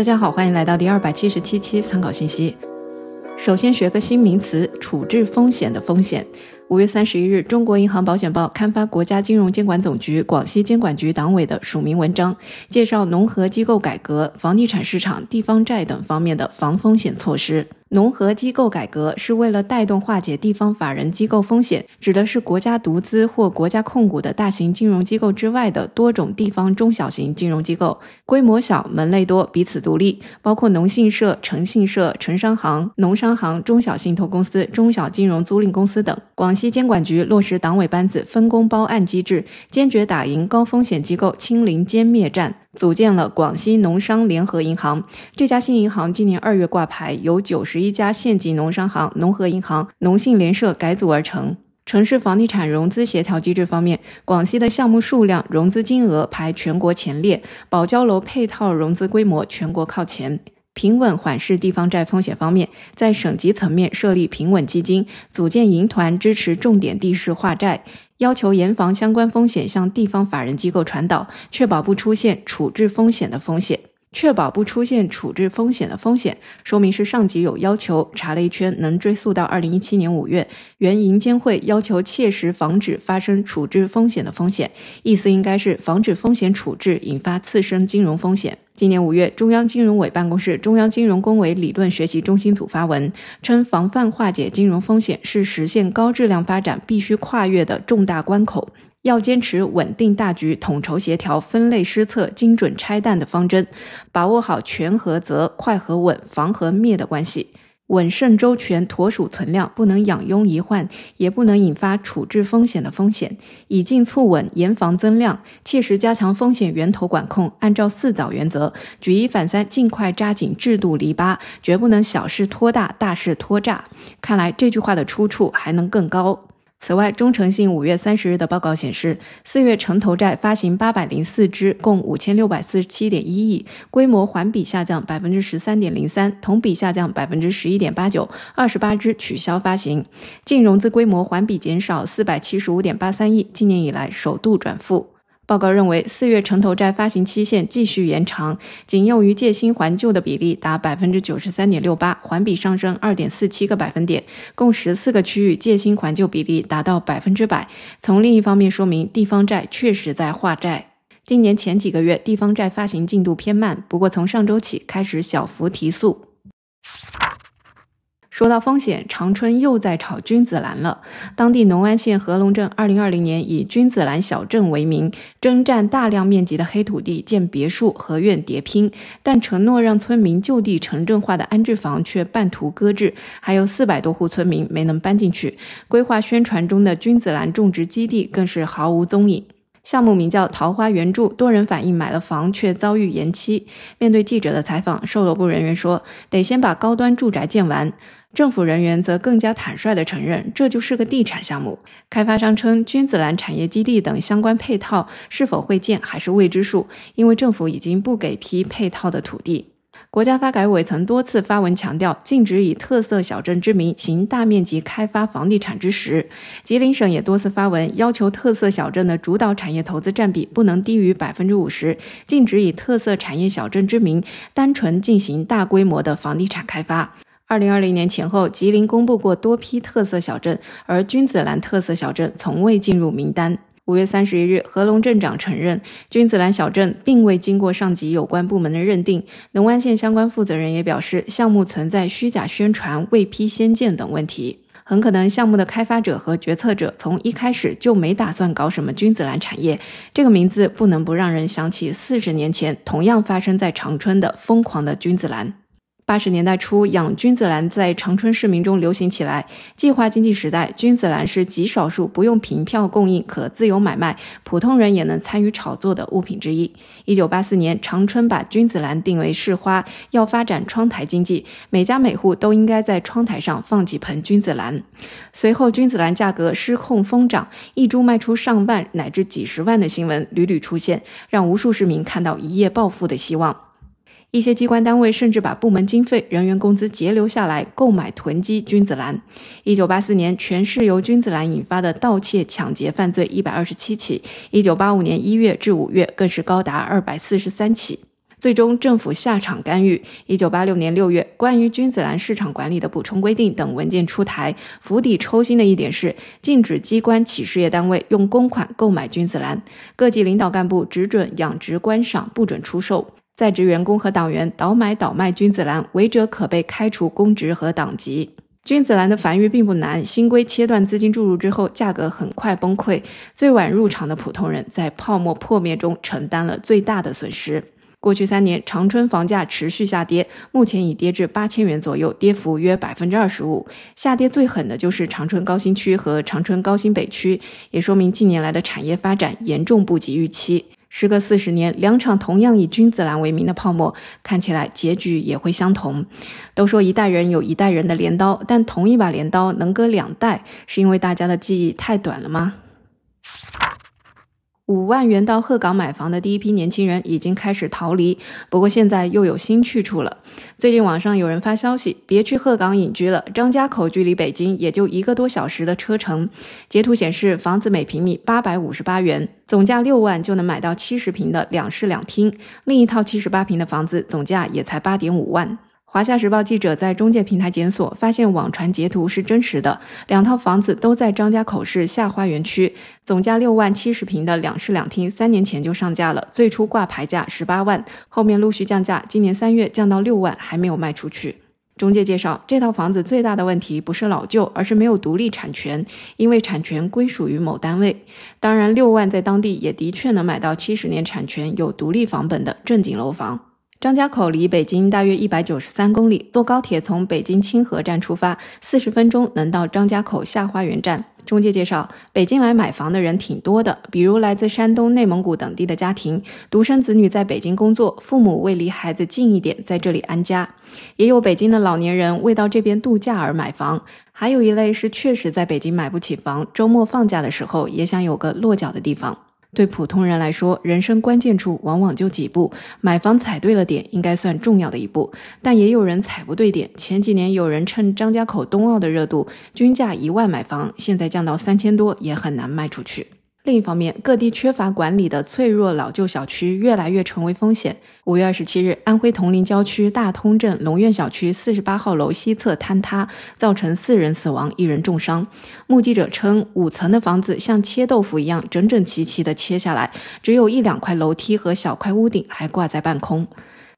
大家好，欢迎来到第二百七十七期参考信息。首先学个新名词：处置风险的风险。五月三十一日，中国银行保险报刊发国家金融监管总局广西监管局党委的署名文章，介绍农合机构改革、房地产市场、地方债等方面的防风险措施。农合机构改革是为了带动化解地方法人机构风险，指的是国家独资或国家控股的大型金融机构之外的多种地方中小型金融机构，规模小、门类多、彼此独立，包括农信社、城信社、城商行、农商行、中小信托公司、中小金融租赁公司等。广西监管局落实党委班子分工包案机制，坚决打赢高风险机构清零歼灭战。组建了广西农商联合银行。这家新银行今年二月挂牌，由九十一家县级农商行、农合银行、农信联社改组而成。城市房地产融资协调机制方面，广西的项目数量、融资金额排全国前列，保交楼配套融资规模全国靠前。平稳缓释地方债风险方面，在省级层面设立平稳基金，组建银团支持重点地市化债。要求严防相关风险向地方法人机构传导，确保不出现处置风险的风险，确保不出现处置风险的风险。说明是上级有要求，查了一圈，能追溯到二零一七年五月，原银监会要求切实防止发生处置风险的风险，意思应该是防止风险处置引发次生金融风险。今年五月，中央金融委办公室、中央金融工委理论学习中心组发文称，防范化解金融风险是实现高质量发展必须跨越的重大关口，要坚持稳定大局、统筹协调、分类施策、精准拆弹的方针，把握好权和责、快和稳、防和灭的关系。稳慎周全，妥属存量，不能养痈遗患，也不能引发处置风险的风险。以进促稳，严防增量，切实加强风险源头管控，按照四早原则，举一反三，尽快扎紧制度篱笆，绝不能小事拖大，大事拖炸。看来这句话的出处还能更高。此外，中诚信五月三十日的报告显示，四月城投债发行八百零四只，共五千六百四十七点一亿，规模环比下降百分之十三点零三，同比下降百分之十一点八九，二十八只取消发行，净融资规模环比减少四百七十五点八三亿，今年以来首度转负。报告认为，四月城投债发行期限继续延长，仅用于借新还旧的比例达百分之九十三点六八，环比上升二点四七个百分点，共十四个区域借新还旧比例达到百分之百。从另一方面说明，地方债确实在化债。今年前几个月，地方债发行进度偏慢，不过从上周起开始小幅提速。说到风险，长春又在炒君子兰了。当地农安县合隆镇，二零二零年以君子兰小镇为名，征占大量面积的黑土地建别墅、合院叠拼，但承诺让村民就地城镇化的安置房却半途搁置，还有四百多户村民没能搬进去。规划宣传中的君子兰种植基地更是毫无踪影。项目名叫桃花源著，多人反映买了房却遭遇延期。面对记者的采访，售楼部人员说：“得先把高端住宅建完。”政府人员则更加坦率的承认，这就是个地产项目。开发商称，君子兰产业基地等相关配套是否会建还是未知数，因为政府已经不给批配套的土地。国家发改委曾多次发文强调，禁止以特色小镇之名行大面积开发房地产之实。吉林省也多次发文，要求特色小镇的主导产业投资占比不能低于百分之五十，禁止以特色产业小镇之名单纯进行大规模的房地产开发。二零二零年前后，吉林公布过多批特色小镇，而君子兰特色小镇从未进入名单。五月三十一日，合隆镇长承认，君子兰小镇并未经过上级有关部门的认定。龙安县相关负责人也表示，项目存在虚假宣传、未批先建等问题。很可能，项目的开发者和决策者从一开始就没打算搞什么君子兰产业。这个名字不能不让人想起四十年前同样发生在长春的疯狂的君子兰。八十年代初，养君子兰在长春市民中流行起来。计划经济时代，君子兰是极少数不用凭票供应、可自由买卖、普通人也能参与炒作的物品之一。一九八四年，长春把君子兰定为市花，要发展窗台经济，每家每户都应该在窗台上放几盆君子兰。随后，君子兰价格失控疯涨，一株卖出上万乃至几十万的新闻屡屡出现，让无数市民看到一夜暴富的希望。一些机关单位甚至把部门经费、人员工资截留下来购买囤积君子兰。一九八四年，全市由君子兰引发的盗窃、抢劫犯罪一百二十七起；一九八五年一月至五月更是高达二百四十三起。最终，政府下场干预。一九八六年六月，关于君子兰市场管理的补充规定等文件出台。釜底抽薪的一点是，禁止机关企事业单位用公款购买君子兰，各级领导干部只准养殖观赏，不准出售。在职员工和党员倒买倒卖君子兰，违者可被开除公职和党籍。君子兰的繁育并不难，新规切断资金注入之后，价格很快崩溃。最晚入场的普通人，在泡沫破灭中承担了最大的损失。过去三年，长春房价持续下跌，目前已跌至八千元左右，跌幅约百分之二十五。下跌最狠的就是长春高新区和长春高新北区，也说明近年来的产业发展严重不及预期。时隔四十年，两场同样以君子兰为名的泡沫，看起来结局也会相同。都说一代人有一代人的镰刀，但同一把镰刀能割两代，是因为大家的记忆太短了吗？五万元到鹤岗买房的第一批年轻人已经开始逃离，不过现在又有新去处了。最近网上有人发消息：“别去鹤岗隐居了，张家口距离北京也就一个多小时的车程。”截图显示，房子每平米八百五十八元，总价六万就能买到七十平的两室两厅，另一套七十八平的房子总价也才八点五万。华夏时报记者在中介平台检索，发现网传截图是真实的。两套房子都在张家口市下花园区，总价六万七十平的两室两厅，三年前就上架了。最初挂牌价十八万，后面陆续降价，今年三月降到六万，还没有卖出去。中介介绍，这套房子最大的问题不是老旧，而是没有独立产权，因为产权归属于某单位。当然，六万在当地也的确能买到七十年产权、有独立房本的正经楼房。张家口离北京大约一百九十三公里，坐高铁从北京清河站出发，四十分钟能到张家口下花园站。中介介绍，北京来买房的人挺多的，比如来自山东、内蒙古等地的家庭，独生子女在北京工作，父母为离孩子近一点在这里安家；也有北京的老年人为到这边度假而买房；还有一类是确实在北京买不起房，周末放假的时候也想有个落脚的地方。对普通人来说，人生关键处往往就几步，买房踩对了点，应该算重要的一步。但也有人踩不对点，前几年有人趁张家口冬奥的热度，均价一万买房，现在降到三千多，也很难卖出去。另一方面，各地缺乏管理的脆弱老旧小区越来越成为风险。五月二十七日，安徽铜陵郊区大通镇龙苑小区四十八号楼西侧坍塌，造成四人死亡，一人重伤。目击者称，五层的房子像切豆腐一样整整齐齐地切下来，只有一两块楼梯和小块屋顶还挂在半空。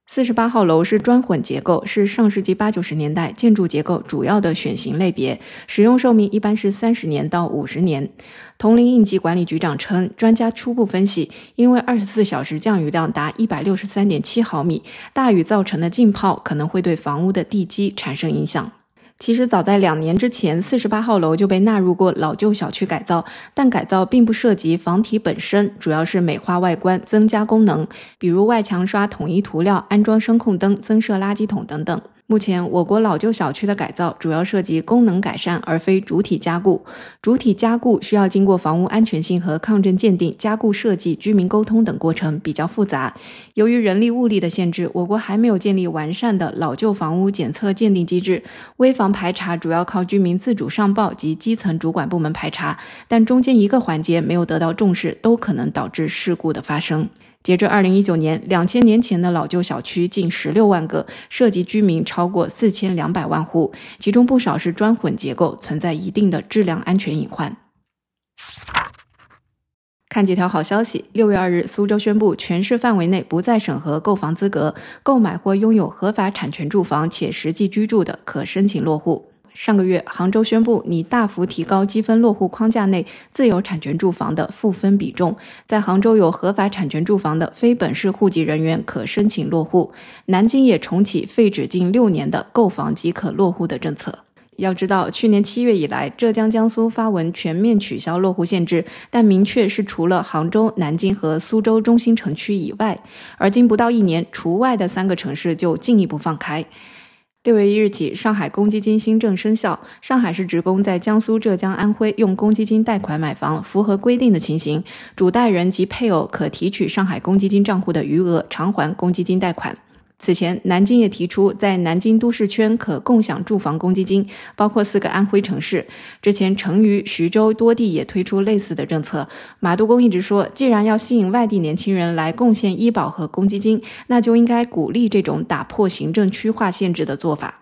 四十八号楼是砖混结构，是上世纪八九十年代建筑结构主要的选型类别，使用寿命一般是三十年到五十年。铜陵应急管理局长称，专家初步分析，因为二十四小时降雨量达一百六十三点七毫米，大雨造成的浸泡可能会对房屋的地基产生影响。其实，早在两年之前，四十八号楼就被纳入过老旧小区改造，但改造并不涉及房体本身，主要是美化外观、增加功能，比如外墙刷统一涂料、安装声控灯、增设垃圾桶等等。目前，我国老旧小区的改造主要涉及功能改善，而非主体加固。主体加固需要经过房屋安全性和抗震鉴定、加固设计、居民沟通等过程，比较复杂。由于人力物力的限制，我国还没有建立完善的老旧房屋检测鉴定机制。危房排查主要靠居民自主上报及基层主管部门排查，但中间一个环节没有得到重视，都可能导致事故的发生。截至二零一九年，两千年前的老旧小区近十六万个，涉及居民超过四千两百万户，其中不少是砖混结构，存在一定的质量安全隐患。看几条好消息：六月二日，苏州宣布全市范围内不再审核购房资格，购买或拥有合法产权住房且实际居住的，可申请落户。上个月，杭州宣布拟大幅提高积分落户框架内自有产权住房的赋分比重，在杭州有合法产权住房的非本市户籍人员可申请落户。南京也重启废止近六年的购房即可落户的政策。要知道，去年七月以来，浙江、江苏发文全面取消落户限制，但明确是除了杭州、南京和苏州中心城区以外，而今不到一年，除外的三个城市就进一步放开。六月一日起，上海公积金新政生效。上海市职工在江苏、浙江、安徽用公积金贷款买房，符合规定的情形，主贷人及配偶可提取上海公积金账户的余额偿还公积金贷款。此前，南京也提出在南京都市圈可共享住房公积金，包括四个安徽城市。之前，成渝、徐州多地也推出类似的政策。马杜公一直说，既然要吸引外地年轻人来贡献医保和公积金，那就应该鼓励这种打破行政区划限制的做法。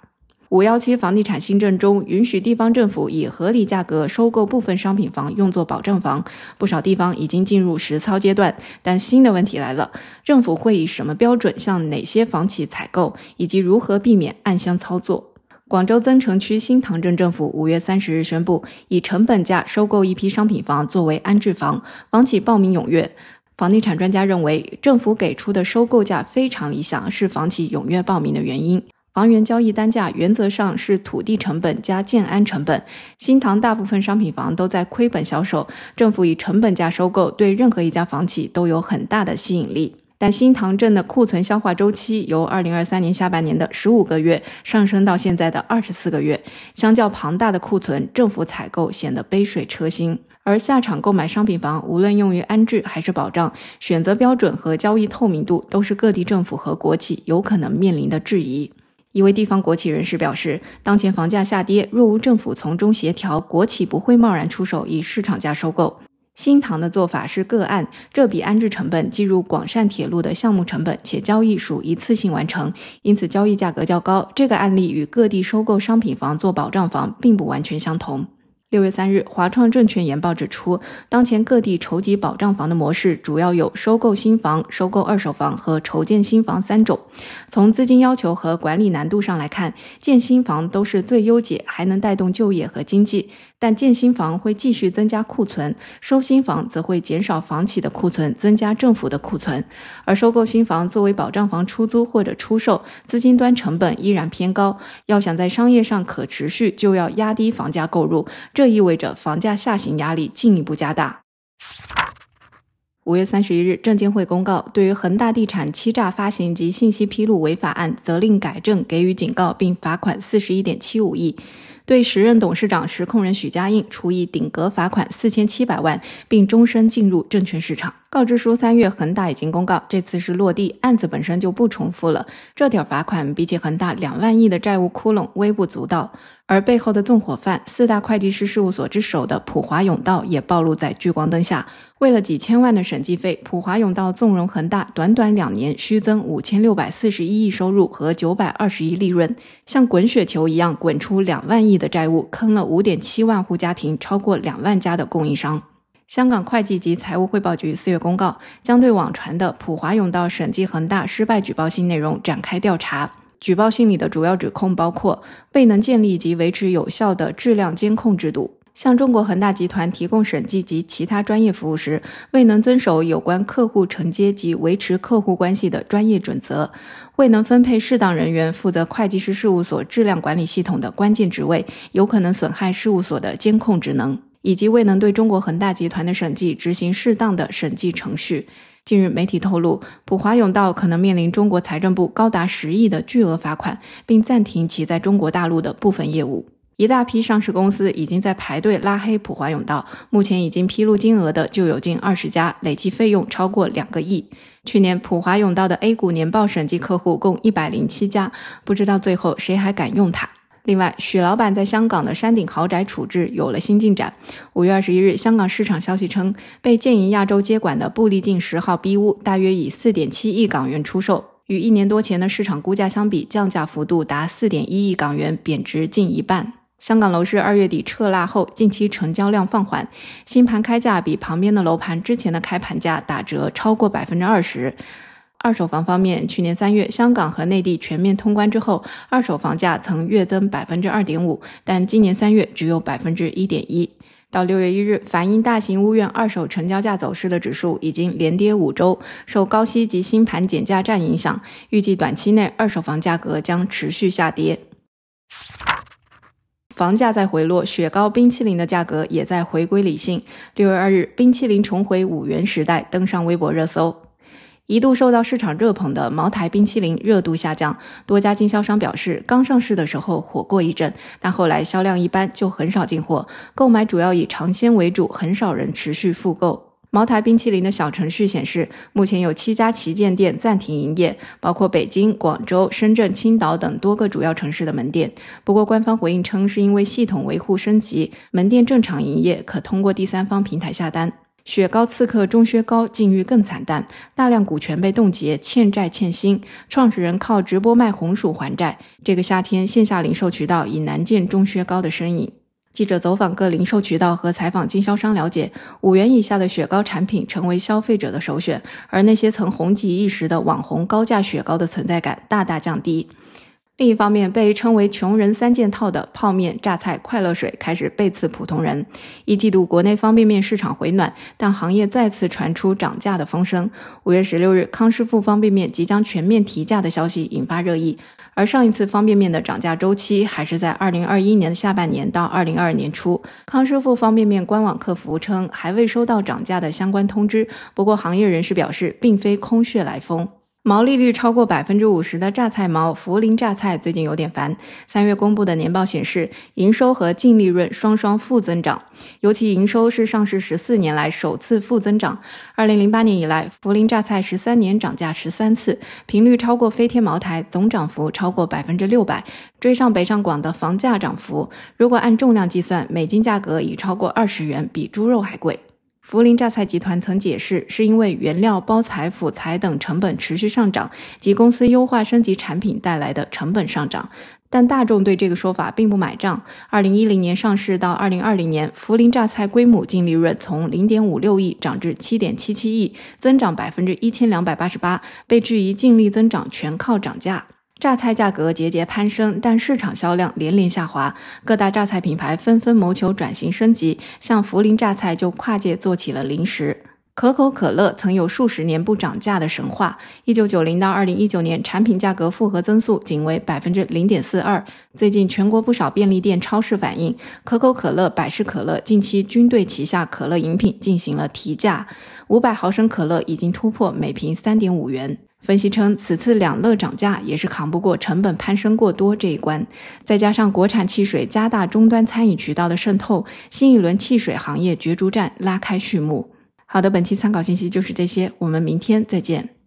五幺七房地产新政中，允许地方政府以合理价格收购部分商品房，用作保障房。不少地方已经进入实操阶段，但新的问题来了：政府会以什么标准向哪些房企采购，以及如何避免暗箱操作？广州增城区新塘镇政府五月三十日宣布，以成本价收购一批商品房作为安置房，房企报名踊跃。房地产专家认为，政府给出的收购价非常理想，是房企踊跃报名的原因。房源交易单价原则上是土地成本加建安成本。新塘大部分商品房都在亏本销售，政府以成本价收购对任何一家房企都有很大的吸引力。但新塘镇的库存消化周期由二零二三年下半年的十五个月上升到现在的二十四个月，相较庞大的库存，政府采购显得杯水车薪。而下场购买商品房，无论用于安置还是保障，选择标准和交易透明度都是各地政府和国企有可能面临的质疑。一位地方国企人士表示，当前房价下跌，若无政府从中协调，国企不会贸然出手以市场价收购。新塘的做法是个案，这笔安置成本计入广汕铁路的项目成本，且交易属一次性完成，因此交易价格较高。这个案例与各地收购商品房做保障房并不完全相同。六月三日，华创证券研报指出，当前各地筹集保障房的模式主要有收购新房、收购二手房和筹建新房三种。从资金要求和管理难度上来看，建新房都是最优解，还能带动就业和经济。但建新房会继续增加库存，收新房则会减少房企的库存，增加政府的库存。而收购新房作为保障房出租或者出售，资金端成本依然偏高。要想在商业上可持续，就要压低房价购入，这意味着房价下行压力进一步加大。五月三十一日，证监会公告，对于恒大地产欺诈发行及信息披露违法案，责令改正，给予警告，并罚款四十一点七五亿。对时任董事长、实控人许家印处以顶格罚款四千七百万，并终身进入证券市场。告知书三月，恒大已经公告，这次是落地，案子本身就不重复了。这点罚款比起恒大两万亿的债务窟窿微不足道。而背后的纵火犯，四大会计师事务所之首的普华永道也暴露在聚光灯下。为了几千万的审计费，普华永道纵容恒大短短两年虚增五千六百四十一亿收入和九百二十亿利润，像滚雪球一样滚出两万亿的债务，坑了五点七万户家庭，超过两万家的供应商。香港会计及财务汇报局四月公告，将对网传的普华永道审计恒大失败举报信内容展开调查。举报信里的主要指控包括未能建立及维持有效的质量监控制度，向中国恒大集团提供审计及其他专业服务时未能遵守有关客户承接及维持客户关系的专业准则，未能分配适当人员负责会计师事务所质量管理系统的关键职位，有可能损害事务所的监控职能，以及未能对中国恒大集团的审计执行适当的审计程序。近日，媒体透露，普华永道可能面临中国财政部高达十亿的巨额罚款，并暂停其在中国大陆的部分业务。一大批上市公司已经在排队拉黑普华永道，目前已经披露金额的就有近二十家，累计费用超过两个亿。去年，普华永道的 A 股年报审计客户共一百零七家，不知道最后谁还敢用它。另外，许老板在香港的山顶豪宅处置有了新进展。五月二十一日，香港市场消息称，被建银亚洲接管的布利劲十号 B 屋，大约以四点七亿港元出售，与一年多前的市场估价相比，降价幅度达四点一亿港元，贬值近一半。香港楼市二月底撤辣后，近期成交量放缓，新盘开价比旁边的楼盘之前的开盘价打折超过百分之二十。二手房方面，去年三月香港和内地全面通关之后，二手房价曾月增百分之二点五，但今年三月只有百分之一点一。到六月一日，反映大型屋苑二手成交价走势的指数已经连跌五周，受高息及新盘减价战影响，预计短期内二手房价格将持续下跌。房价在回落，雪糕冰淇淋的价格也在回归理性。六月二日，冰淇淋重回五元时代，登上微博热搜。一度受到市场热捧的茅台冰淇淋热度下降，多家经销商表示，刚上市的时候火过一阵，但后来销量一般，就很少进货。购买主要以尝鲜为主，很少人持续复购。茅台冰淇淋的小程序显示，目前有七家旗舰店暂停营业，包括北京、广州、深圳、青岛等多个主要城市的门店。不过，官方回应称是因为系统维护升级，门店正常营业，可通过第三方平台下单。雪糕刺客钟薛高境遇更惨淡，大量股权被冻结，欠债欠薪，创始人靠直播卖红薯还债。这个夏天，线下零售渠道已难见钟薛高的身影。记者走访各零售渠道和采访经销商，了解五元以下的雪糕产品成为消费者的首选，而那些曾红极一时的网红高价雪糕的存在感大大降低。另一方面，被称为“穷人三件套”的泡面、榨菜、快乐水开始背刺普通人。一季度国内方便面市场回暖，但行业再次传出涨价的风声。五月十六日，康师傅方便面即将全面提价的消息引发热议。而上一次方便面的涨价周期还是在二零二一年的下半年到二零二二年初。康师傅方便面官网客服称，还未收到涨价的相关通知。不过，行业人士表示，并非空穴来风。毛利率超过百分之五十的榨菜，毛涪陵榨菜最近有点烦。三月公布的年报显示，营收和净利润双双负增长，尤其营收是上市十四年来首次负增长。二零零八年以来，涪陵榨菜十三年涨价十三次，频率超过飞天茅台，总涨幅超过百分之六百，追上北上广的房价涨幅。如果按重量计算，每斤价格已超过二十元，比猪肉还贵。涪陵榨菜集团曾解释，是因为原料、包材、辅材等成本持续上涨及公司优化升级产品带来的成本上涨，但大众对这个说法并不买账。二零一零年上市到二零二零年，涪陵榨菜规模净利润从零点五六亿涨至七点七七亿，增长百分之一千两百八十八，被质疑净利增长全靠涨价。榨菜价格节节攀升，但市场销量连连下滑。各大榨菜品牌纷纷谋求转型升级，像涪陵榨菜就跨界做起了零食。可口可乐曾有数十年不涨价的神话。一九九零到二零一九年，产品价格复合增速仅为百分之零点四二。最近，全国不少便利店、超市反映，可口可乐、百事可乐近期均对旗下可乐饮品进行了提价。五百毫升可乐已经突破每瓶三点五元。分析称，此次两乐涨价也是扛不过成本攀升过多这一关。再加上国产汽水加大终端餐饮渠道的渗透，新一轮汽水行业角逐战拉开序幕。好的，本期参考信息就是这些，我们明天再见。